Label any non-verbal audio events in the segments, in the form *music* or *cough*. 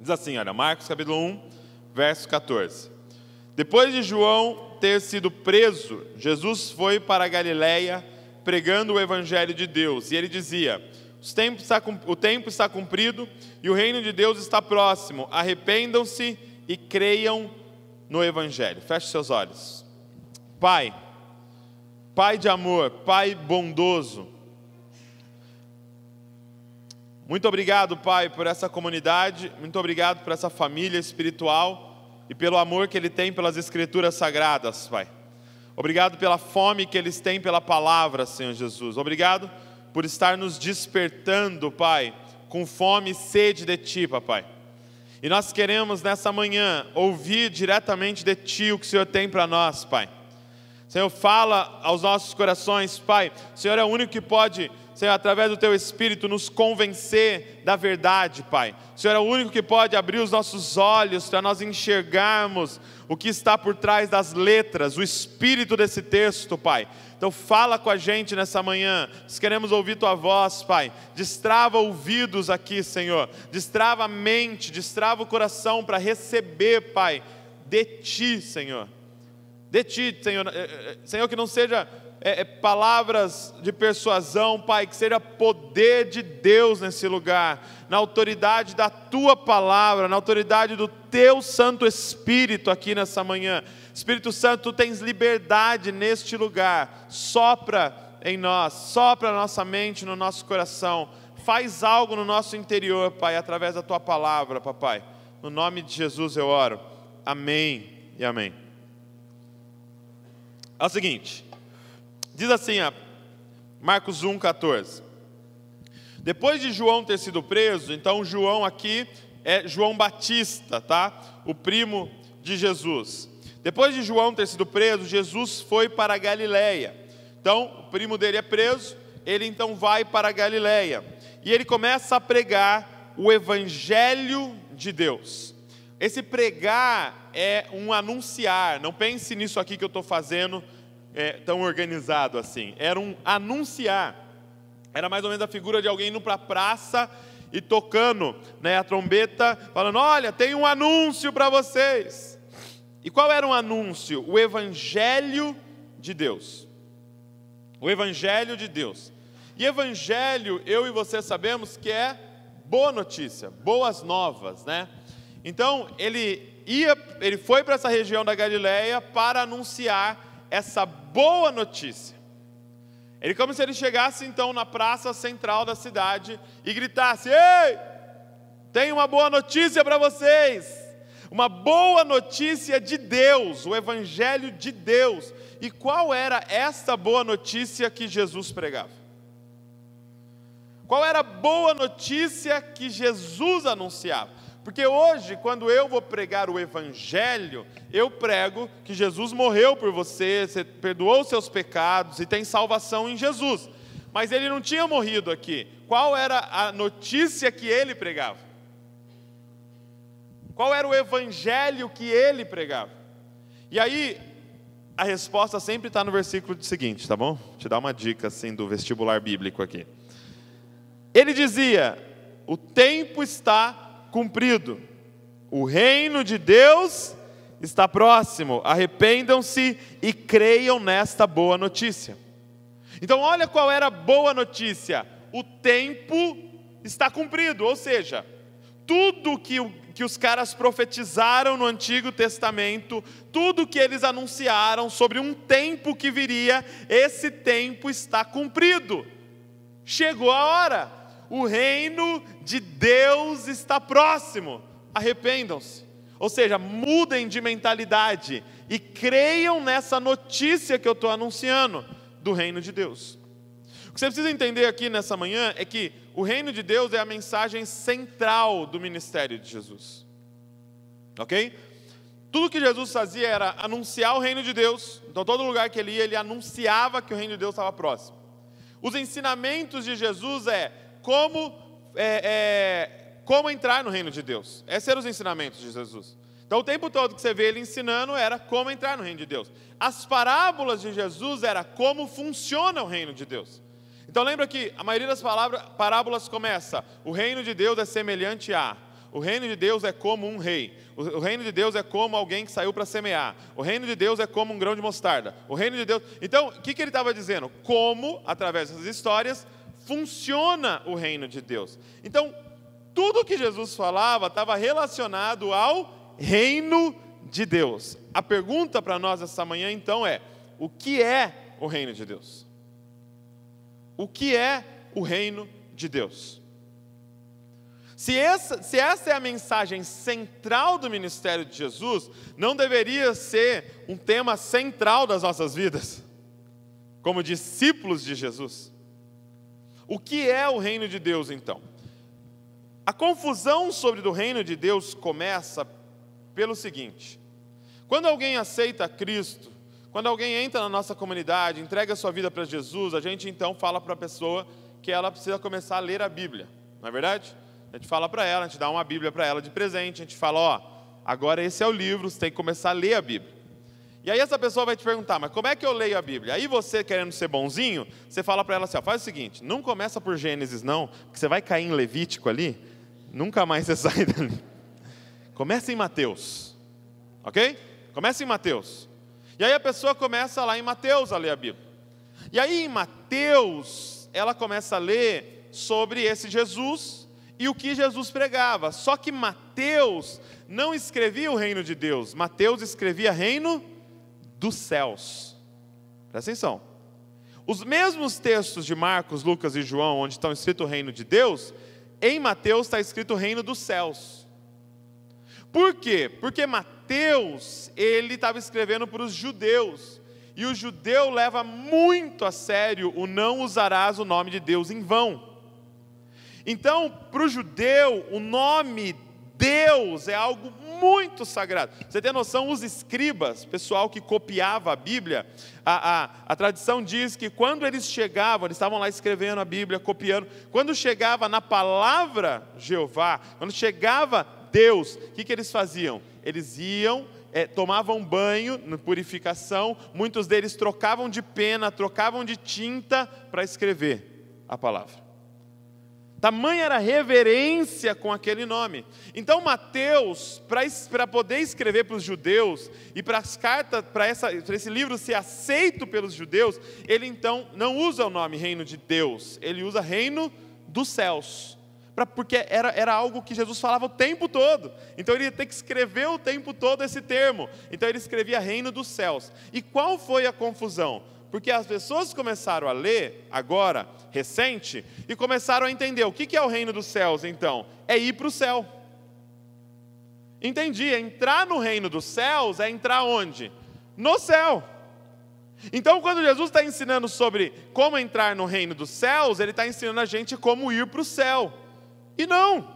Diz assim, olha, Marcos capítulo 1, verso 14. Depois de João ter sido preso, Jesus foi para Galiléia pregando o evangelho de Deus, e ele dizia: "O tempo está cumprido e o reino de Deus está próximo. Arrependam-se e creiam no evangelho." Feche seus olhos. Pai, Pai de amor, Pai bondoso, muito obrigado, Pai, por essa comunidade, muito obrigado por essa família espiritual e pelo amor que ele tem pelas Escrituras sagradas, Pai. Obrigado pela fome que eles têm pela palavra, Senhor Jesus. Obrigado por estar nos despertando, Pai, com fome e sede de Ti, Pai. E nós queremos nessa manhã ouvir diretamente de Ti o que o Senhor tem para nós, Pai. Senhor, fala aos nossos corações, Pai. O Senhor é o único que pode Senhor, através do Teu Espírito, nos convencer da verdade, Pai. O Senhor é o único que pode abrir os nossos olhos para nós enxergarmos o que está por trás das letras, o espírito desse texto, Pai. Então fala com a gente nessa manhã. Nós queremos ouvir tua voz, Pai. Destrava ouvidos aqui, Senhor. Destrava a mente, destrava o coração para receber, Pai, de ti, Senhor. De ti, Senhor. Eh, eh, Senhor, que não seja é, é, palavras de persuasão, Pai, que seja poder de Deus nesse lugar, na autoridade da Tua palavra, na autoridade do Teu Santo Espírito aqui nessa manhã. Espírito Santo, Tu tens liberdade neste lugar, sopra em nós, sopra na nossa mente, no nosso coração, faz algo no nosso interior, Pai, através da Tua palavra, Papai. No nome de Jesus eu oro. Amém e amém. É o seguinte, Diz assim, ó, Marcos 1, 14. Depois de João ter sido preso, então João aqui é João Batista, tá? O primo de Jesus. Depois de João ter sido preso, Jesus foi para a Galileia. Então, o primo dele é preso, ele então vai para a Galileia. E ele começa a pregar o evangelho de Deus. Esse pregar é um anunciar. Não pense nisso aqui que eu estou fazendo é, tão organizado assim. Era um anunciar. Era mais ou menos a figura de alguém indo para a praça e tocando né, a trombeta, falando: Olha, tem um anúncio para vocês. E qual era o anúncio? O Evangelho de Deus. O Evangelho de Deus. E Evangelho, eu e você sabemos que é boa notícia, boas novas, né? Então, ele ia, ele foi para essa região da Galileia para anunciar essa boa notícia. Ele como se ele chegasse então na praça central da cidade e gritasse: "Ei! Tem uma boa notícia para vocês! Uma boa notícia de Deus, o evangelho de Deus". E qual era essa boa notícia que Jesus pregava? Qual era a boa notícia que Jesus anunciava? Porque hoje, quando eu vou pregar o Evangelho, eu prego que Jesus morreu por você, você perdoou seus pecados e tem salvação em Jesus. Mas ele não tinha morrido aqui. Qual era a notícia que ele pregava? Qual era o Evangelho que ele pregava? E aí, a resposta sempre está no versículo seguinte, tá bom? Vou te dar uma dica assim do vestibular bíblico aqui. Ele dizia: O tempo está cumprido. O reino de Deus está próximo. Arrependam-se e creiam nesta boa notícia. Então, olha qual era a boa notícia: o tempo está cumprido, ou seja, tudo que, que os caras profetizaram no Antigo Testamento, tudo que eles anunciaram sobre um tempo que viria, esse tempo está cumprido. Chegou a hora o reino de Deus está próximo. Arrependam-se. Ou seja, mudem de mentalidade e creiam nessa notícia que eu estou anunciando do reino de Deus. O que você precisa entender aqui nessa manhã é que o reino de Deus é a mensagem central do ministério de Jesus. Ok? Tudo que Jesus fazia era anunciar o reino de Deus, então todo lugar que ele ia, ele anunciava que o reino de Deus estava próximo. Os ensinamentos de Jesus é como, é, é, como entrar no reino de Deus. Esses eram os ensinamentos de Jesus. Então, o tempo todo que você vê ele ensinando era como entrar no reino de Deus. As parábolas de Jesus era como funciona o reino de Deus. Então, lembra que a maioria das palavras, parábolas começa: o reino de Deus é semelhante a. O reino de Deus é como um rei. O reino de Deus é como alguém que saiu para semear. O reino de Deus é como um grão de mostarda. O reino de Deus. Então, o que, que ele estava dizendo? Como, através dessas histórias, funciona o reino de Deus. Então, tudo que Jesus falava estava relacionado ao reino de Deus. A pergunta para nós essa manhã então é: o que é o reino de Deus? O que é o reino de Deus? Se essa, se essa é a mensagem central do ministério de Jesus, não deveria ser um tema central das nossas vidas, como discípulos de Jesus. O que é o reino de Deus então? A confusão sobre o reino de Deus começa pelo seguinte: quando alguém aceita Cristo, quando alguém entra na nossa comunidade, entrega sua vida para Jesus, a gente então fala para a pessoa que ela precisa começar a ler a Bíblia, não é verdade? A gente fala para ela, a gente dá uma Bíblia para ela de presente, a gente fala: ó, agora esse é o livro, você tem que começar a ler a Bíblia. E aí essa pessoa vai te perguntar, mas como é que eu leio a Bíblia? Aí você, querendo ser bonzinho, você fala para ela assim, ó, faz o seguinte, não começa por Gênesis não, porque você vai cair em Levítico ali, nunca mais você *laughs* sai dali. Começa em Mateus, ok? Começa em Mateus. E aí a pessoa começa lá em Mateus a ler a Bíblia. E aí em Mateus, ela começa a ler sobre esse Jesus e o que Jesus pregava. Só que Mateus não escrevia o reino de Deus, Mateus escrevia reino dos céus. Presta atenção. Os mesmos textos de Marcos, Lucas e João, onde estão escrito o reino de Deus, em Mateus está escrito o reino dos céus. Por quê? Porque Mateus, ele estava escrevendo para os judeus. E o judeu leva muito a sério o não usarás o nome de Deus em vão. Então, para o judeu, o nome Deus é algo muito sagrado. Você tem noção, os escribas, pessoal que copiava a Bíblia, a, a, a tradição diz que quando eles chegavam, eles estavam lá escrevendo a Bíblia, copiando, quando chegava na palavra Jeová, quando chegava Deus, o que, que eles faziam? Eles iam é, tomavam banho, purificação, muitos deles trocavam de pena, trocavam de tinta para escrever a palavra. Tamanha era reverência com aquele nome. Então, Mateus, para poder escrever para os judeus e para as cartas, para esse livro ser aceito pelos judeus, ele então não usa o nome reino de Deus, ele usa reino dos céus. Pra, porque era, era algo que Jesus falava o tempo todo. Então ele ia ter que escrever o tempo todo esse termo. Então ele escrevia reino dos céus. E qual foi a confusão? Porque as pessoas começaram a ler, agora, recente, e começaram a entender: o que é o reino dos céus, então? É ir para o céu. Entendi, é entrar no reino dos céus é entrar onde? No céu. Então, quando Jesus está ensinando sobre como entrar no reino dos céus, ele está ensinando a gente como ir para o céu. E não.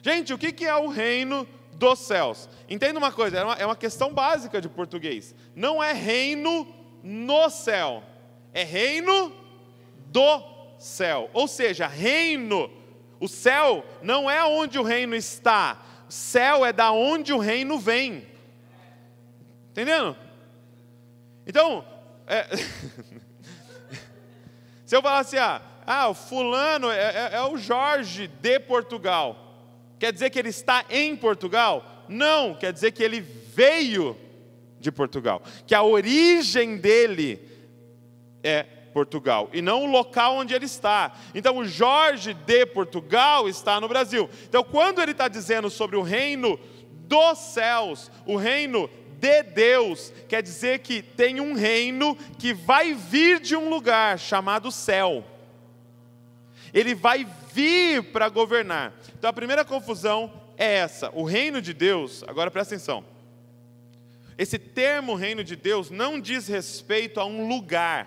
Gente, o que é o reino dos céus? Entenda uma coisa, é uma, é questão básica de português. Não é reino no céu, é reino do céu, ou seja, reino. O céu não é onde o reino está, o céu é da onde o reino vem. Entendendo? Então, é... *laughs* se eu falar assim, ah, ah o fulano é, é, é o Jorge de Portugal, quer dizer que ele está em Portugal? Não, quer dizer que ele veio de Portugal. Que a origem dele é Portugal e não o local onde ele está. Então, o Jorge de Portugal está no Brasil. Então, quando ele está dizendo sobre o reino dos céus, o reino de Deus, quer dizer que tem um reino que vai vir de um lugar chamado céu. Ele vai vir para governar. Então, a primeira confusão é essa: o reino de Deus, agora presta atenção esse termo reino de Deus não diz respeito a um lugar,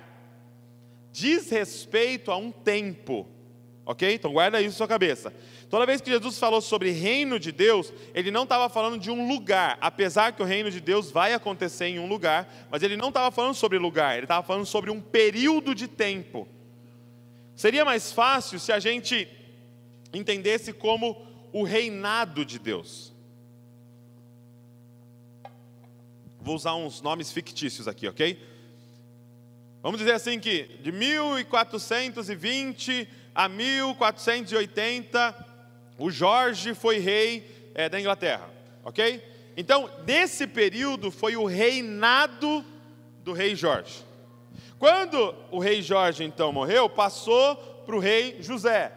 diz respeito a um tempo. Ok? Então guarda isso na sua cabeça. Toda vez que Jesus falou sobre reino de Deus, ele não estava falando de um lugar, apesar que o reino de Deus vai acontecer em um lugar, mas ele não estava falando sobre lugar, ele estava falando sobre um período de tempo. Seria mais fácil se a gente entendesse como o reinado de Deus. Vou usar uns nomes fictícios aqui, ok? Vamos dizer assim que de 1420 a 1480, o Jorge foi rei é, da Inglaterra, ok? Então, nesse período foi o reinado do rei Jorge. Quando o rei Jorge então morreu, passou para o rei José.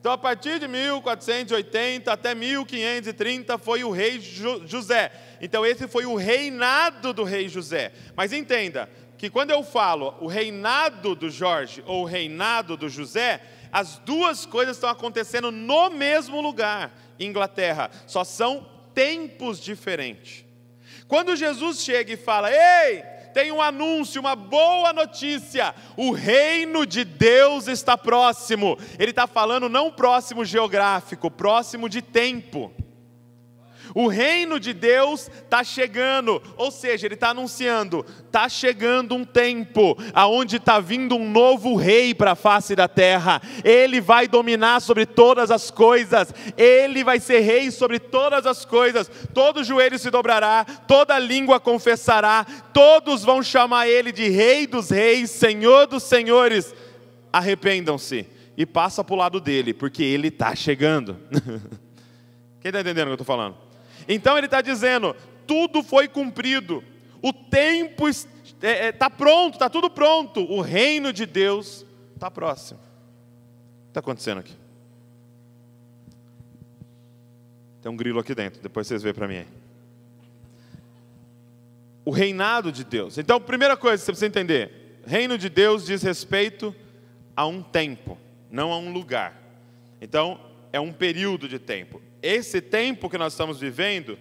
Então, a partir de 1480 até 1530 foi o rei José. Então, esse foi o reinado do rei José. Mas entenda que quando eu falo o reinado do Jorge ou o reinado do José, as duas coisas estão acontecendo no mesmo lugar, Inglaterra, só são tempos diferentes. Quando Jesus chega e fala: Ei, tem um anúncio, uma boa notícia: o reino de Deus está próximo. Ele está falando não próximo geográfico, próximo de tempo. O reino de Deus está chegando, ou seja, ele está anunciando: está chegando um tempo aonde está vindo um novo rei para a face da terra. Ele vai dominar sobre todas as coisas, ele vai ser rei sobre todas as coisas. Todo joelho se dobrará, toda língua confessará, todos vão chamar ele de Rei dos Reis, Senhor dos Senhores. Arrependam-se e passa para o lado dele, porque ele está chegando. *laughs* Quem está entendendo o que eu estou falando? Então ele está dizendo: tudo foi cumprido, o tempo está é, é, pronto, está tudo pronto, o reino de Deus está próximo. O que está acontecendo aqui? Tem um grilo aqui dentro, depois vocês veem para mim aí. O reinado de Deus. Então, primeira coisa que você precisa entender: reino de Deus diz respeito a um tempo, não a um lugar. Então, é um período de tempo esse tempo que nós estamos vivendo,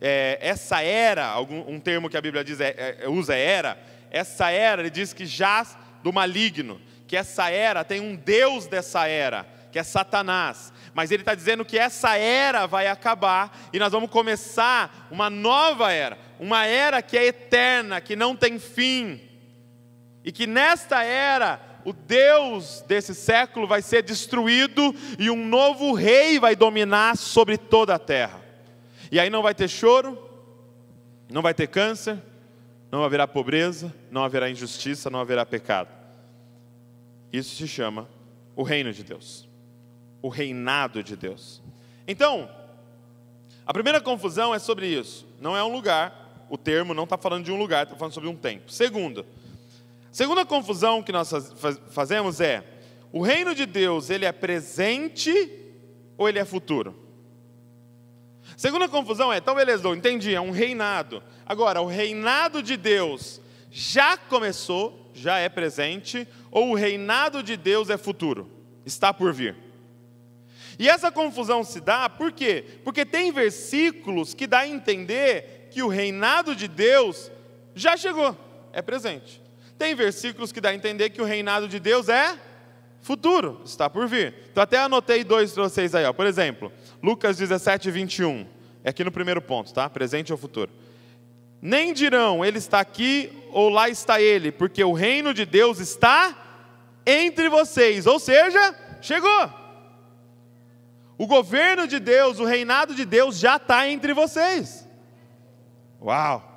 é, essa era, algum, um termo que a Bíblia diz, é, é, é usa é era, essa era, ele diz que jaz do maligno, que essa era tem um Deus dessa era, que é Satanás. Mas ele está dizendo que essa era vai acabar e nós vamos começar uma nova era, uma era que é eterna, que não tem fim. E que nesta era o Deus desse século vai ser destruído e um novo rei vai dominar sobre toda a terra. E aí não vai ter choro, não vai ter câncer, não haverá pobreza, não haverá injustiça, não haverá pecado. Isso se chama o reino de Deus, o reinado de Deus. Então, a primeira confusão é sobre isso. Não é um lugar, o termo não está falando de um lugar, está falando sobre um tempo. Segunda, Segunda confusão que nós fazemos é: o reino de Deus, ele é presente ou ele é futuro? Segunda confusão é: então, beleza, entendi, é um reinado. Agora, o reinado de Deus já começou, já é presente, ou o reinado de Deus é futuro, está por vir? E essa confusão se dá por quê? Porque tem versículos que dá a entender que o reinado de Deus já chegou, é presente. Tem versículos que dá a entender que o reinado de Deus é futuro, está por vir. Então, até anotei dois para vocês aí. Ó. Por exemplo, Lucas 17, 21. É aqui no primeiro ponto, tá? Presente ou futuro. Nem dirão, ele está aqui ou lá está ele, porque o reino de Deus está entre vocês. Ou seja, chegou. O governo de Deus, o reinado de Deus já está entre vocês. Uau!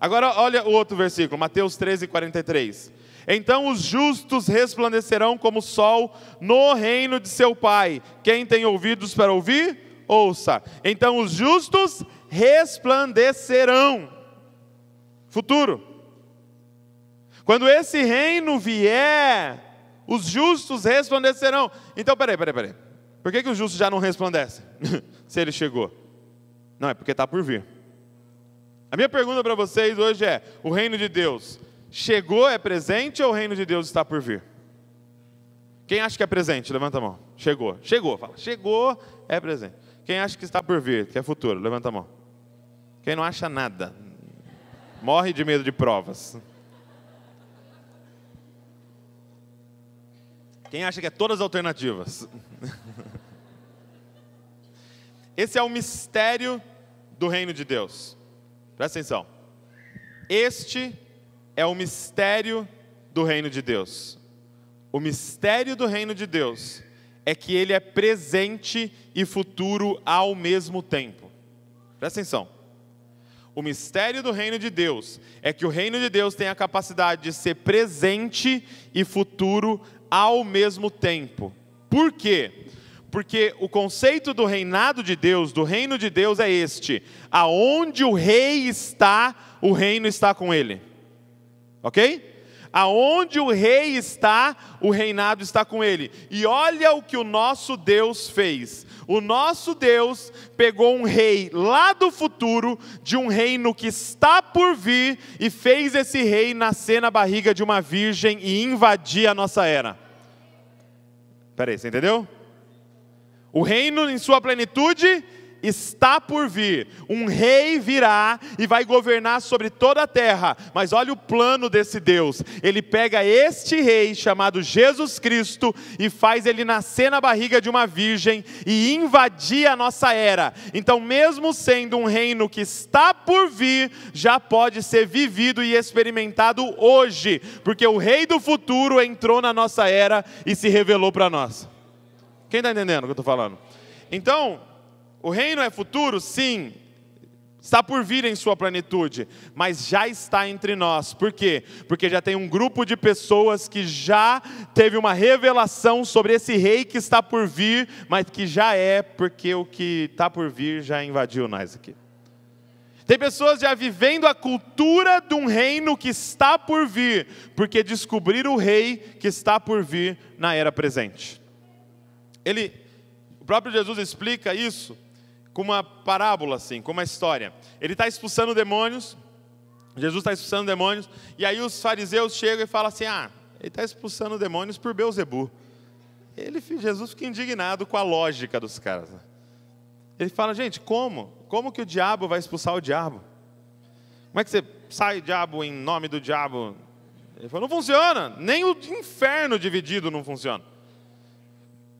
Agora olha o outro versículo, Mateus 13, 43. Então os justos resplandecerão como sol no reino de seu Pai. Quem tem ouvidos para ouvir, ouça. Então os justos resplandecerão. Futuro. Quando esse reino vier, os justos resplandecerão. Então, peraí, peraí, peraí. Por que, que os justos já não resplandecem? *laughs* Se ele chegou. Não, é porque está por vir. A minha pergunta para vocês hoje é: o reino de Deus chegou, é presente ou o reino de Deus está por vir? Quem acha que é presente? Levanta a mão. Chegou. Chegou, fala. Chegou, é presente. Quem acha que está por vir, que é futuro? Levanta a mão. Quem não acha nada, morre de medo de provas. Quem acha que é todas as alternativas? *laughs* Esse é o mistério do reino de Deus. Presta atenção. Este é o mistério do reino de Deus. O mistério do reino de Deus é que ele é presente e futuro ao mesmo tempo. Presta atenção. O mistério do reino de Deus é que o reino de Deus tem a capacidade de ser presente e futuro ao mesmo tempo. Por quê? Porque o conceito do reinado de Deus, do reino de Deus é este: aonde o rei está, o reino está com ele. OK? Aonde o rei está, o reinado está com ele. E olha o que o nosso Deus fez. O nosso Deus pegou um rei lá do futuro, de um reino que está por vir, e fez esse rei nascer na barriga de uma virgem e invadir a nossa era. Peraí, você entendeu? O reino em sua plenitude está por vir. Um rei virá e vai governar sobre toda a terra. Mas olha o plano desse Deus. Ele pega este rei chamado Jesus Cristo e faz ele nascer na barriga de uma virgem e invadir a nossa era. Então, mesmo sendo um reino que está por vir, já pode ser vivido e experimentado hoje, porque o rei do futuro entrou na nossa era e se revelou para nós. Quem está entendendo o que eu estou falando? Então, o reino é futuro? Sim. Está por vir em sua plenitude, mas já está entre nós. Por quê? Porque já tem um grupo de pessoas que já teve uma revelação sobre esse rei que está por vir, mas que já é, porque o que está por vir já invadiu nós aqui. Tem pessoas já vivendo a cultura de um reino que está por vir, porque descobriram o rei que está por vir na era presente. Ele, o próprio Jesus explica isso com uma parábola, assim, com uma história. Ele está expulsando demônios, Jesus está expulsando demônios, e aí os fariseus chegam e falam assim: ah, ele está expulsando demônios por Beuzebu. Ele, Jesus fica indignado com a lógica dos caras. Né? Ele fala, gente, como? Como que o diabo vai expulsar o diabo? Como é que você sai diabo em nome do diabo? Ele falou, não funciona, nem o inferno dividido não funciona.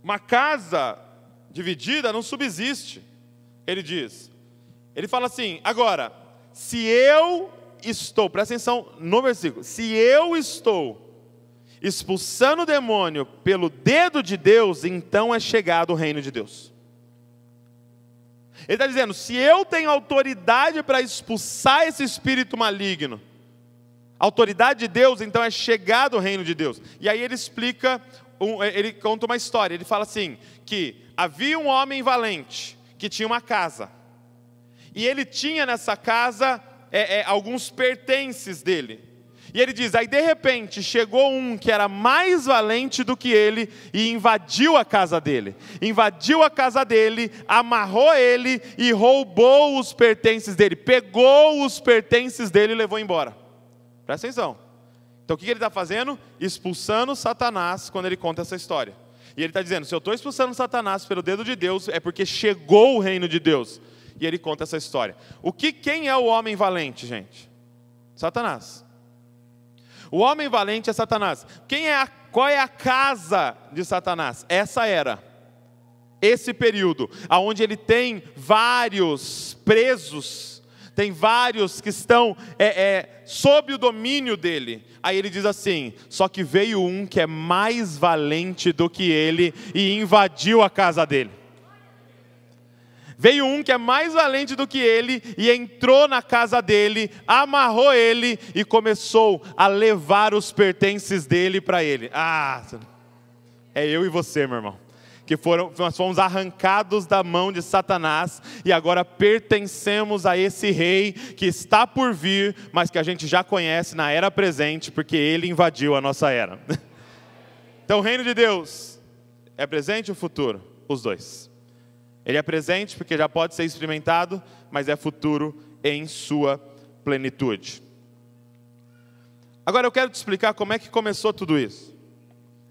Uma casa dividida não subsiste. Ele diz. Ele fala assim: agora, se eu estou, presta atenção no versículo, se eu estou expulsando o demônio pelo dedo de Deus, então é chegado o reino de Deus. Ele está dizendo: se eu tenho autoridade para expulsar esse espírito maligno, autoridade de Deus, então é chegado o reino de Deus. E aí ele explica um, é, ele conta uma história. Ele fala assim: que havia um homem valente que tinha uma casa. E ele tinha nessa casa é, é, alguns pertences dele. E ele diz: aí de repente chegou um que era mais valente do que ele e invadiu a casa dele. Invadiu a casa dele, amarrou ele e roubou os pertences dele. Pegou os pertences dele e levou embora. Presta atenção. Então o que ele está fazendo? Expulsando Satanás quando ele conta essa história. E ele está dizendo: se eu estou expulsando Satanás pelo dedo de Deus, é porque chegou o reino de Deus. E ele conta essa história. O que quem é o homem valente, gente? Satanás. O homem valente é Satanás. Quem é a, qual é a casa de Satanás? Essa era. Esse período, aonde ele tem vários presos tem vários que estão é, é, sob o domínio dele. Aí ele diz assim: só que veio um que é mais valente do que ele e invadiu a casa dele. Veio um que é mais valente do que ele e entrou na casa dele, amarrou ele e começou a levar os pertences dele para ele. Ah, é eu e você, meu irmão que foram, nós fomos arrancados da mão de Satanás e agora pertencemos a esse rei que está por vir, mas que a gente já conhece na era presente, porque ele invadiu a nossa era. *laughs* Então, o reino de Deus é presente ou futuro? Os dois. Ele é presente porque já pode ser experimentado, mas é futuro em sua plenitude. Agora eu quero te explicar como é que começou tudo isso.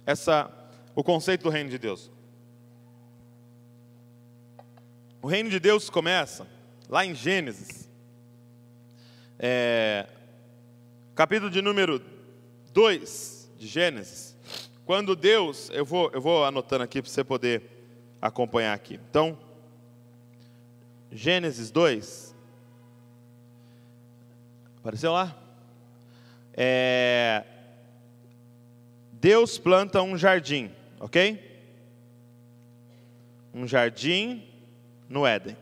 Essa o conceito do reino de Deus. O reino de Deus começa lá em Gênesis, é, capítulo de número 2 de Gênesis. Quando Deus, eu vou, eu vou anotando aqui para você poder acompanhar aqui. Então, Gênesis 2. Apareceu lá? É, Deus planta um jardim, ok? Um jardim no Éden.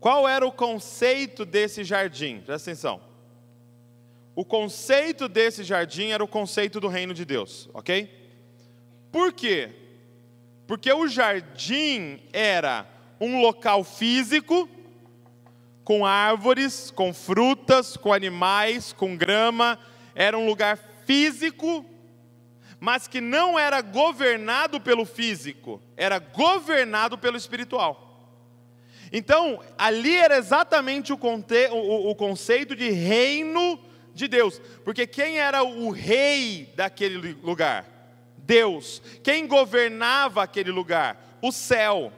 Qual era o conceito desse jardim? Presta atenção. O conceito desse jardim era o conceito do reino de Deus, ok? Por quê? Porque o jardim era um local físico, com árvores, com frutas, com animais, com grama, era um lugar físico mas que não era governado pelo físico, era governado pelo espiritual. Então, ali era exatamente o, conte, o, o conceito de reino de Deus, porque quem era o rei daquele lugar? Deus. Quem governava aquele lugar? O céu.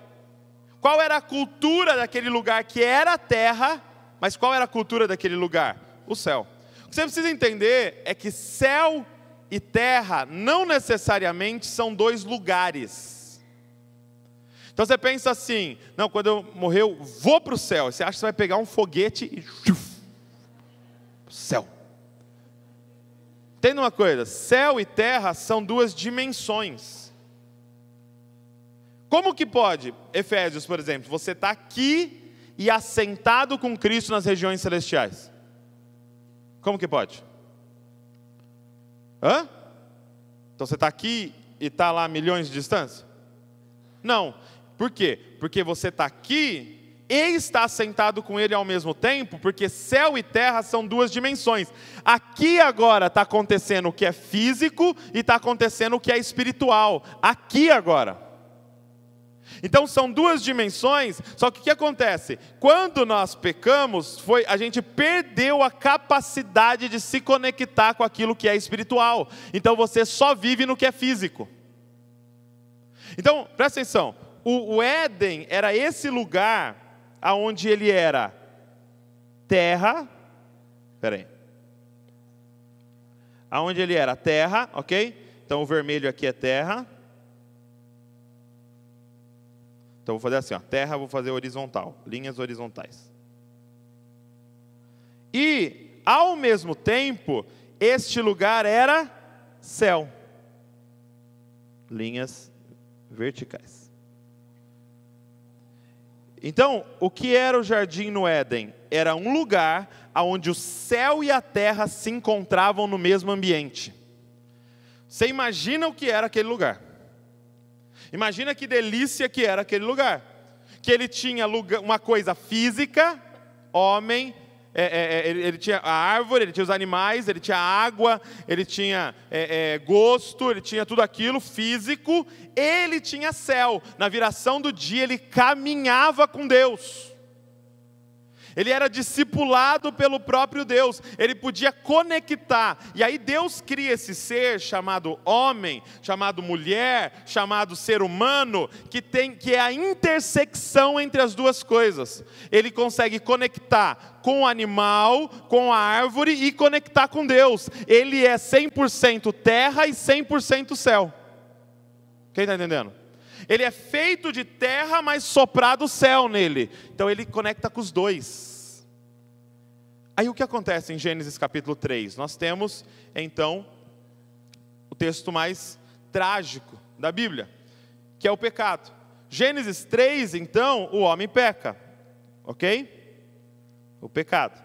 Qual era a cultura daquele lugar que era a terra, mas qual era a cultura daquele lugar? O céu. O que você precisa entender é que céu e terra não necessariamente são dois lugares. Então você pensa assim: não, quando eu morrer, eu vou para o céu. Você acha que você vai pegar um foguete e. Céu. Entenda uma coisa: céu e terra são duas dimensões. Como que pode? Efésios, por exemplo, você está aqui e assentado com Cristo nas regiões celestiais. Como que pode? Hã? Então você está aqui e está lá a milhões de distância? Não. Por quê? Porque você está aqui e está sentado com ele ao mesmo tempo, porque céu e terra são duas dimensões. Aqui agora está acontecendo o que é físico e está acontecendo o que é espiritual. Aqui agora. Então são duas dimensões, só que o que acontece? Quando nós pecamos, foi a gente perdeu a capacidade de se conectar com aquilo que é espiritual. Então você só vive no que é físico. Então, presta atenção, o, o Éden era esse lugar aonde ele era terra, peraí, aonde ele era terra, ok? Então o vermelho aqui é terra, Então vou fazer assim, ó, terra vou fazer horizontal, linhas horizontais. E ao mesmo tempo, este lugar era céu. Linhas verticais. Então, o que era o jardim no Éden? Era um lugar onde o céu e a terra se encontravam no mesmo ambiente. Você imagina o que era aquele lugar? Imagina que delícia que era aquele lugar. Que ele tinha lugar, uma coisa física, homem, é, é, é ele, ele, tinha a árvore, ele tinha os animais, ele tinha água, ele tinha é, é, gosto, ele tinha tudo aquilo físico, ele tinha céu. Na viração do dia ele caminhava com Deus. Ele era discipulado pelo próprio Deus, ele podia conectar. E aí Deus cria esse ser chamado homem, chamado mulher, chamado ser humano, que tem que é a intersecção entre as duas coisas. Ele consegue conectar com o animal, com a árvore e conectar com Deus. Ele é 100% terra e 100% céu. Quem está entendendo? Ele é feito de terra, mas soprado o céu nele. Então ele conecta com os dois. Aí o que acontece em Gênesis capítulo 3? Nós temos, então, o texto mais trágico da Bíblia, que é o pecado. Gênesis 3, então, o homem peca. Ok? O pecado.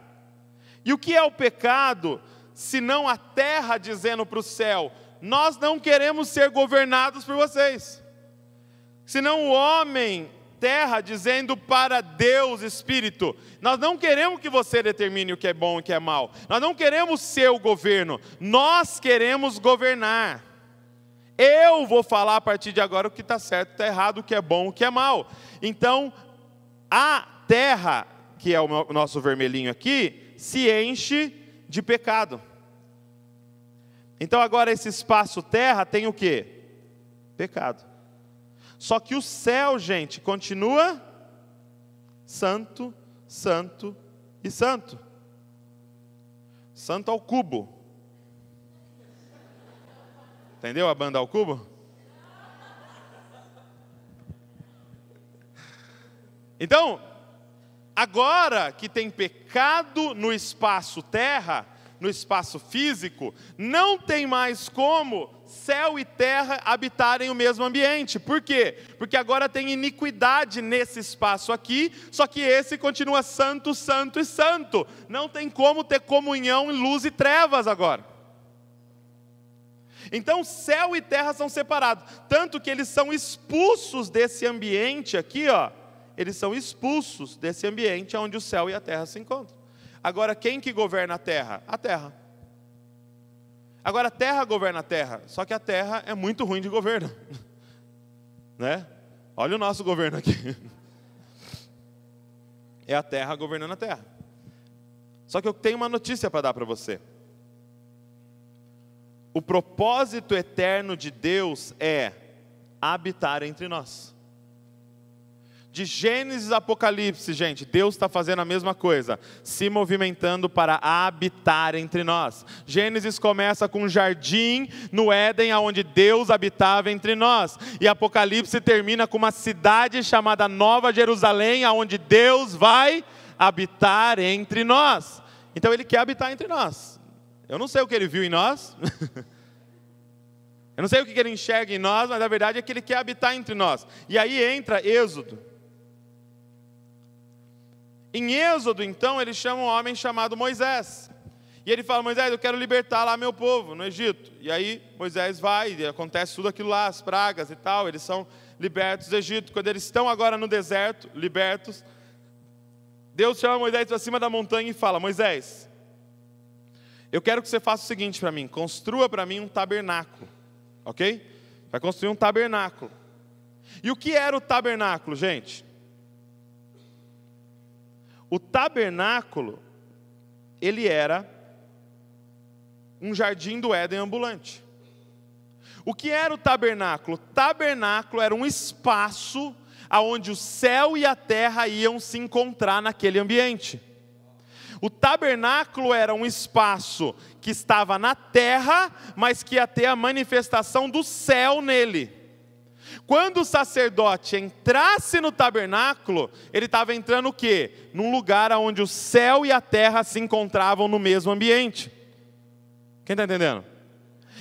E o que é o pecado, se não a terra dizendo para o céu: Nós não queremos ser governados por vocês senão o homem terra dizendo para Deus Espírito: Nós não queremos que você determine o que é bom e o que é mal, nós não queremos ser o governo, nós queremos governar. Eu vou falar a partir de agora o que está certo, o que está errado, o que é bom, o que é mal. Então, a terra, que é o nosso vermelhinho aqui, se enche de pecado. Então, agora, esse espaço terra tem o que? Pecado. Só que o céu, gente, continua santo, santo e santo. Santo ao cubo. Entendeu a banda ao cubo? Então, agora que tem pecado no espaço terra, no espaço físico, não tem mais como céu e terra habitarem o mesmo ambiente. Por quê? Porque agora tem iniquidade nesse espaço aqui, só que esse continua santo, santo e santo. Não tem como ter comunhão em luz e trevas agora. Então, céu e terra são separados, tanto que eles são expulsos desse ambiente aqui, ó. Eles são expulsos desse ambiente onde o céu e a terra se encontram. Agora, quem que governa a terra? A terra. Agora, a terra governa a terra, só que a terra é muito ruim de governo. *laughs* Né? Olha o nosso governo aqui. *laughs* É a terra governando a terra. Só que eu tenho uma notícia para dar para você. O propósito eterno de Deus é habitar entre nós. De Gênesis a Apocalipse, gente, Deus está fazendo a mesma coisa, se movimentando para habitar entre nós. Gênesis começa com um jardim no Éden, onde Deus habitava entre nós. E Apocalipse termina com uma cidade chamada Nova Jerusalém, onde Deus vai habitar entre nós. Então Ele quer habitar entre nós. Eu não sei o que Ele viu em nós. *laughs* Eu não sei o que ele enxerga em nós, mas a verdade é que ele quer habitar entre nós. E aí entra Êxodo. Em Êxodo, então, ele chama um homem chamado Moisés. E ele fala: Moisés, eu quero libertar lá meu povo no Egito. E aí Moisés vai, e acontece tudo aquilo lá, as pragas e tal. Eles são libertos do Egito. Quando eles estão agora no deserto, libertos, Deus chama Moisés para cima da montanha e fala: Moisés, eu quero que você faça o seguinte para mim: construa para mim um tabernáculo, ok? Vai construir um tabernáculo. E o que era o tabernáculo, gente? O tabernáculo, ele era um jardim do Éden ambulante. O que era o tabernáculo? Tabernáculo era um espaço aonde o céu e a terra iam se encontrar naquele ambiente. O tabernáculo era um espaço que estava na terra, mas que ia ter a manifestação do céu nele. Quando o sacerdote entrasse no tabernáculo, ele estava entrando o quê? Num lugar onde o céu e a terra se encontravam no mesmo ambiente. Quem está entendendo?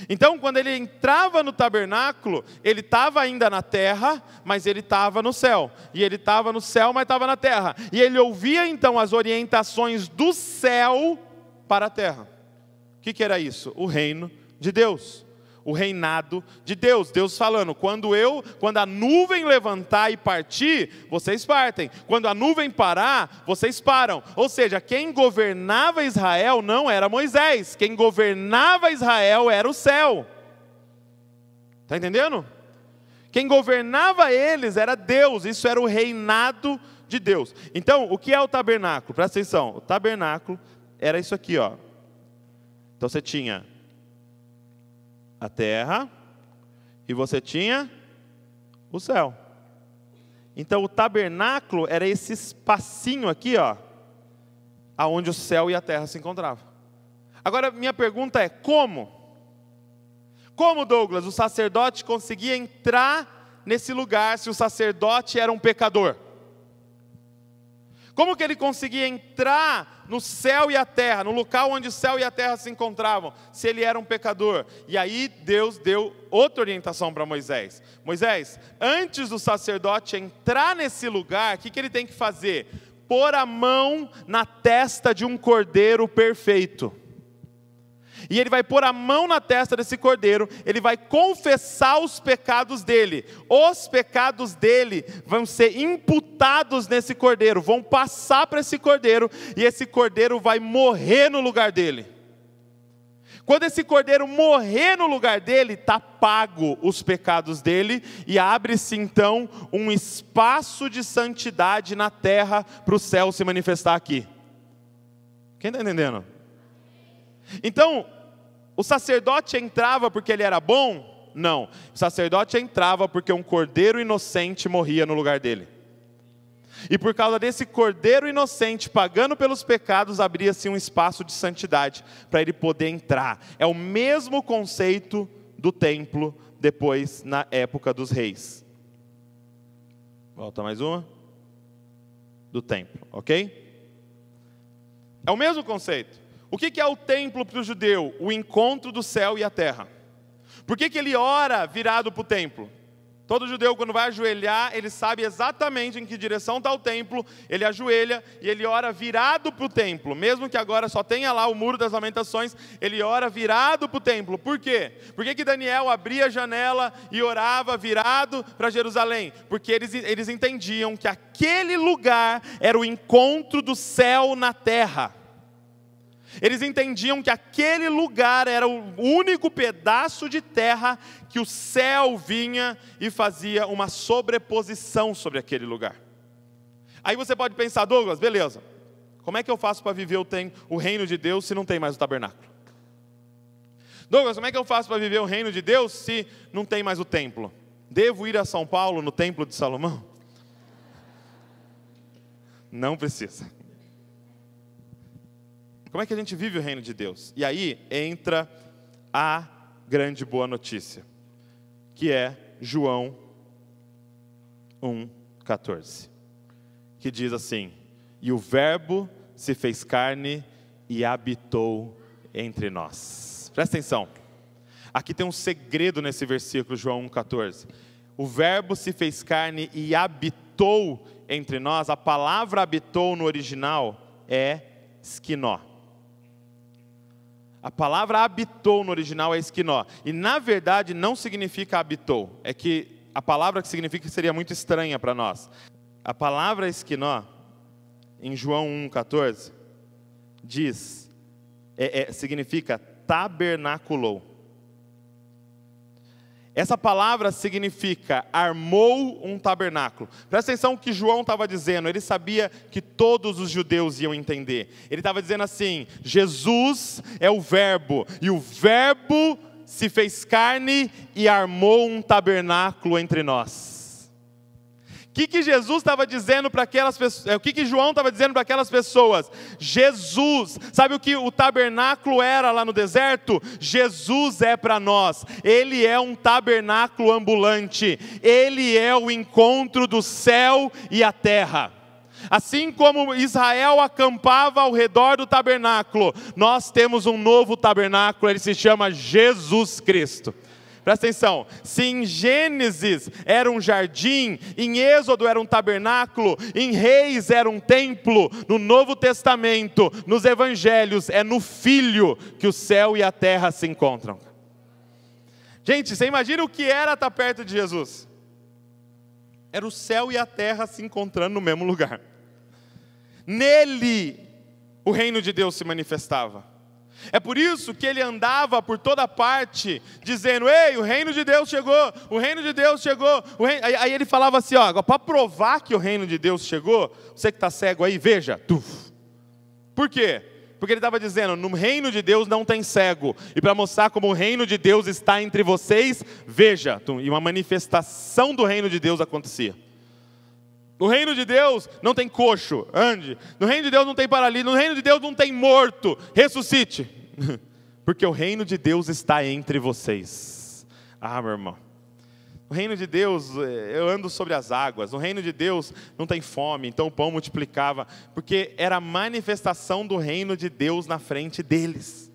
Então, quando ele entrava no tabernáculo, ele estava ainda na terra, mas ele estava no céu. E ele estava no céu, mas estava na terra. E ele ouvia então as orientações do céu para a terra. O que, que era isso? O reino de Deus o reinado de Deus. Deus falando: quando eu, quando a nuvem levantar e partir, vocês partem. Quando a nuvem parar, vocês param. Ou seja, quem governava Israel não era Moisés, quem governava Israel era o céu. Está entendendo? Quem governava eles era Deus, isso era o reinado de Deus. Então, o que é o tabernáculo? Presta atenção, o tabernáculo era isso aqui, ó. Então você tinha a terra e você tinha o céu. Então o tabernáculo era esse espacinho aqui, ó, aonde o céu e a terra se encontravam. Agora minha pergunta é como? Como Douglas, o sacerdote conseguia entrar nesse lugar se o sacerdote era um pecador? Como que ele conseguia entrar no céu e a terra, no local onde o céu e a terra se encontravam, se ele era um pecador? E aí Deus deu outra orientação para Moisés. Moisés, antes do sacerdote entrar nesse lugar, o que, que ele tem que fazer? Pôr a mão na testa de um cordeiro perfeito e ele vai pôr a mão na testa desse cordeiro, ele vai confessar os pecados dele. Os pecados dele vão ser imputados nesse cordeiro, vão passar para esse cordeiro, e esse cordeiro vai morrer no lugar dele. Quando esse cordeiro morrer no lugar dele, está pago os pecados dele, e abre-se então um espaço de santidade na terra para o céu se manifestar aqui. Quem está entendendo? Então, o sacerdote entrava porque ele era bom? Não. O sacerdote entrava porque um cordeiro inocente morria no lugar dele. E por causa desse cordeiro inocente pagando pelos pecados, abria-se um espaço de santidade para ele poder entrar. É o mesmo conceito do templo depois na época dos reis. Volta mais uma. Do templo, ok? É o mesmo conceito. O que é o templo para o judeu? O encontro do céu e a terra. Por que, ele ora virado para o templo? Todo judeu, quando vai ajoelhar, ele sabe exatamente em que direção está o templo, ele ajoelha e ele ora virado para o templo, mesmo que agora só tenha lá o muro das lamentações, ele ora virado para o templo. Por quê? Por que, que Daniel abria a janela e orava virado para Jerusalém? Porque eles, eles entendiam que aquele lugar era o encontro do céu na terra. Eles entendiam que aquele lugar era o único pedaço de terra que o céu vinha e fazia uma sobreposição sobre aquele lugar. Aí você pode pensar, Douglas, beleza, como é que eu faço para viver o reino de Deus se não tem mais o tabernáculo? Douglas, como é que eu faço para viver o reino de Deus se não tem mais o templo? Devo ir a São Paulo no templo de Salomão? Não precisa. Como é que a gente vive o reino de Deus? E aí entra a grande boa notícia, que é João 1,14, que diz assim: E o Verbo se fez carne e habitou entre nós. Presta atenção. Aqui tem um segredo nesse versículo, João 1,14. O Verbo se fez carne e habitou entre nós. A palavra habitou no original é esquinó. A palavra habitou no original é esquinó. E na verdade não significa habitou. É que a palavra que significa seria muito estranha para nós. A palavra esquinó, em João 1,14, diz, é, é, significa tabernaculou. Essa palavra significa armou um tabernáculo. Presta atenção o que João estava dizendo. Ele sabia que todos os judeus iam entender. Ele estava dizendo assim: Jesus é o Verbo, e o Verbo se fez carne e armou um tabernáculo entre nós. O que, que Jesus estava dizendo para aquelas pessoas? É, o que, que João estava dizendo para aquelas pessoas? Jesus, sabe o que o tabernáculo era lá no deserto? Jesus é para nós. Ele é um tabernáculo ambulante. Ele é o encontro do céu e a terra. Assim como Israel acampava ao redor do tabernáculo, nós temos um novo tabernáculo, ele se chama Jesus Cristo. Presta atenção, se em Gênesis era um jardim, em Êxodo era um tabernáculo, em Reis era um templo, no Novo Testamento, nos Evangelhos, é no Filho que o céu e a terra se encontram. Gente, você imagina o que era estar perto de Jesus? Era o céu e a terra se encontrando no mesmo lugar. Nele o reino de Deus se manifestava. É por isso que ele andava por toda parte, dizendo: Ei, o reino de Deus chegou, o reino de Deus chegou. Reino... Aí, ele falava assim: Ó, para provar que o reino de Deus chegou, você que está cego aí, veja. Tuf. Por quê? Porque ele estava dizendo: no reino de Deus não tem cego. E para mostrar como o reino de Deus está entre vocês, veja, e uma manifestação do reino de Deus acontecia. No reino de Deus não tem coxo, ande. No reino de Deus não tem paralítico. No reino de Deus não tem morto, ressuscite. *laughs* Porque o reino de Deus está entre vocês. Ah, meu irmão. O reino de Deus, eh, eu ando sobre as águas. O reino de Deus não tem fome, então o pão multiplicava, porque era a manifestação do reino de Deus na frente deles.